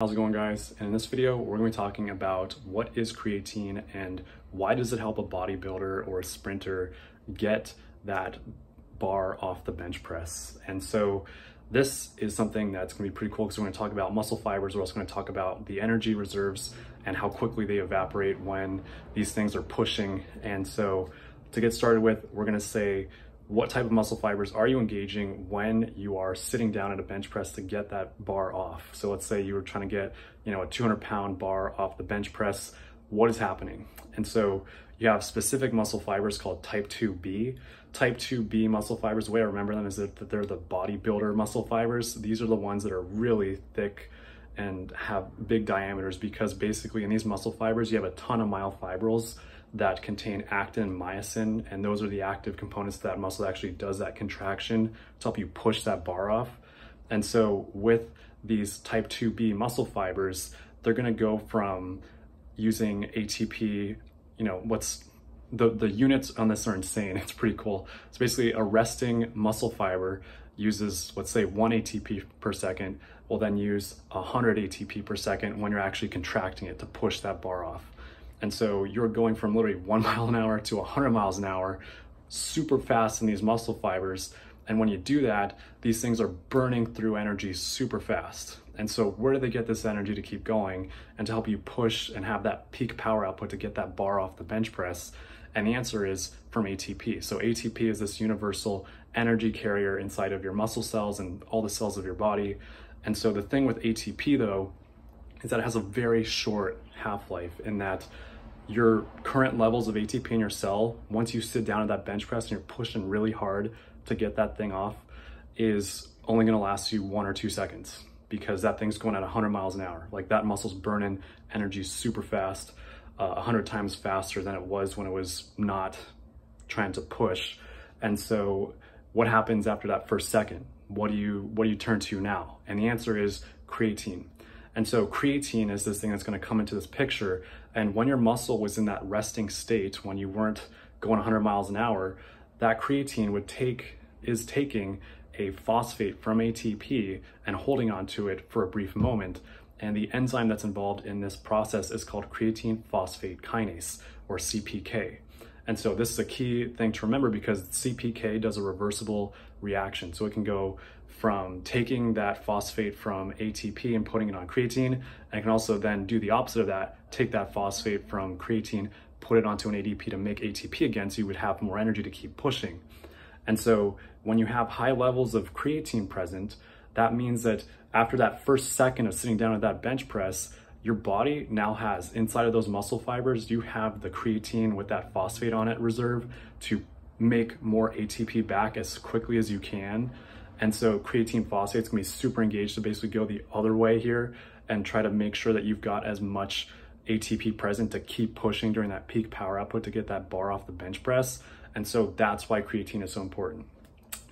How's it going guys? And in this video, we're gonna be talking about what is creatine and why does it help a bodybuilder or a sprinter get that bar off the bench press. And so this is something that's gonna be pretty cool because we're gonna talk about muscle fibers, we're also gonna talk about the energy reserves and how quickly they evaporate when these things are pushing. And so to get started with, we're gonna say what type of muscle fibers are you engaging when you are sitting down at a bench press to get that bar off. So let's say you were trying to get, you know, a 200 pound bar off the bench press, what is happening? And so you have specific muscle fibers called type 2B. Type 2B muscle fibers, the way I remember them is that they're the bodybuilder muscle fibers. These are the ones that are really thick and have big diameters because basically in these muscle fibers, you have a ton of myofibrils that contain actin and myosin, and those are the active components that muscle actually does that contraction to help you push that bar off. And so with these type 2B muscle fibers, they're gonna go from using ATP, you know, what's the, the units on this are insane. It's pretty cool. It's basically a resting muscle fiber uses, let's say one ATP per second, will then use 100 ATP per second when you're actually contracting it to push that bar off. And so you're going from literally one mile an hour to 100 miles an hour, super fast in these muscle fibers. And when you do that, these things are burning through energy super fast. And so where do they get this energy to keep going and to help you push and have that peak power output to get that bar off the bench press? And the answer is from ATP. So ATP is this universal energy carrier inside of your muscle cells and all the cells of your body. And so the thing with ATP though, is that it has a very short half-life in that your current levels of ATP in your cell, once you sit down at that bench press and you're pushing really hard to get that thing off, is only gonna last you one or two seconds because that thing's going at 100 miles an hour. Like that muscle's burning energy super fast, uh, 100 times faster than it was when it was not trying to push. And so what happens after that first second? What do you, what do you turn to now? And the answer is creatine. And so creatine is this thing that's gonna come into this picture. And when your muscle was in that resting state, when you weren't going 100 miles an hour, that creatine would take, is taking a phosphate from ATP and holding onto it for a brief moment. And the enzyme that's involved in this process is called creatine phosphate kinase, or CPK. And so this is a key thing to remember because CPK does a reversible reaction. So it can go from taking that phosphate from ATP and putting it on creatine, and it can also then do the opposite of that, take that phosphate from creatine, put it onto an ADP to make ATP again so you would have more energy to keep pushing. And so when you have high levels of creatine present, that means that after that first second of sitting down at that bench press, your body now has inside of those muscle fibers, you have the creatine with that phosphate on it reserve to make more ATP back as quickly as you can. And so creatine phosphate's gonna be super engaged to basically go the other way here and try to make sure that you've got as much ATP present to keep pushing during that peak power output to get that bar off the bench press. And so that's why creatine is so important.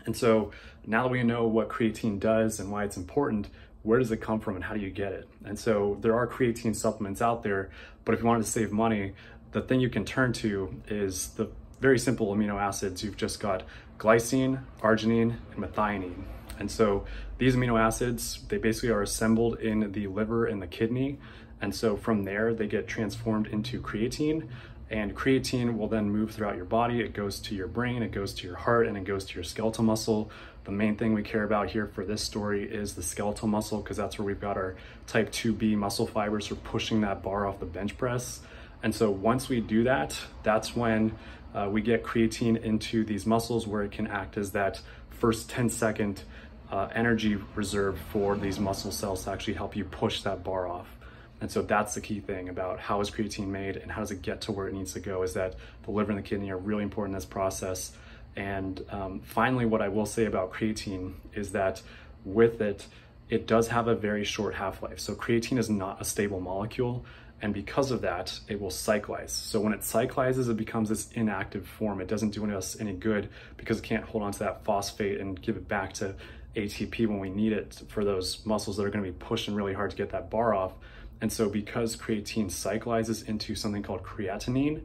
And so now that we know what creatine does and why it's important, where does it come from and how do you get it? And so there are creatine supplements out there, but if you wanted to save money, the thing you can turn to is the very simple amino acids. You've just got glycine, arginine, and methionine. And so these amino acids, they basically are assembled in the liver and the kidney. And so from there, they get transformed into creatine, and creatine will then move throughout your body. It goes to your brain, it goes to your heart, and it goes to your skeletal muscle. The main thing we care about here for this story is the skeletal muscle because that's where we've got our type 2B muscle fibers for pushing that bar off the bench press. And so once we do that, that's when uh, we get creatine into these muscles where it can act as that first 10 second uh, energy reserve for these muscle cells to actually help you push that bar off. And so that's the key thing about how is creatine made and how does it get to where it needs to go is that the liver and the kidney are really important in this process. And um, finally, what I will say about creatine is that with it, it does have a very short half-life. So creatine is not a stable molecule. And because of that, it will cyclize. So when it cyclizes, it becomes this inactive form. It doesn't do us any good because it can't hold on to that phosphate and give it back to ATP when we need it for those muscles that are gonna be pushing really hard to get that bar off. And so because creatine cyclizes into something called creatinine,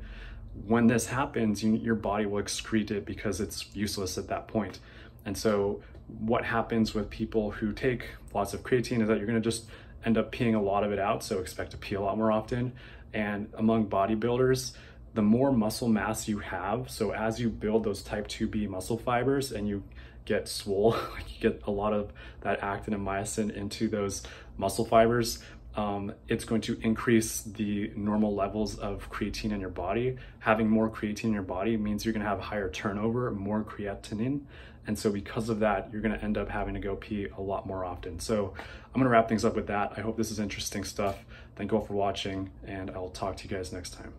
when this happens, you, your body will excrete it because it's useless at that point. And so what happens with people who take lots of creatine is that you're gonna just end up peeing a lot of it out, so expect to pee a lot more often. And among bodybuilders, the more muscle mass you have, so as you build those type 2B muscle fibers and you get swole, you get a lot of that actin and myosin into those muscle fibers, um, it's going to increase the normal levels of creatine in your body. Having more creatine in your body means you're gonna have higher turnover, more creatinine. And so because of that, you're gonna end up having to go pee a lot more often. So I'm gonna wrap things up with that. I hope this is interesting stuff. Thank you all for watching and I'll talk to you guys next time.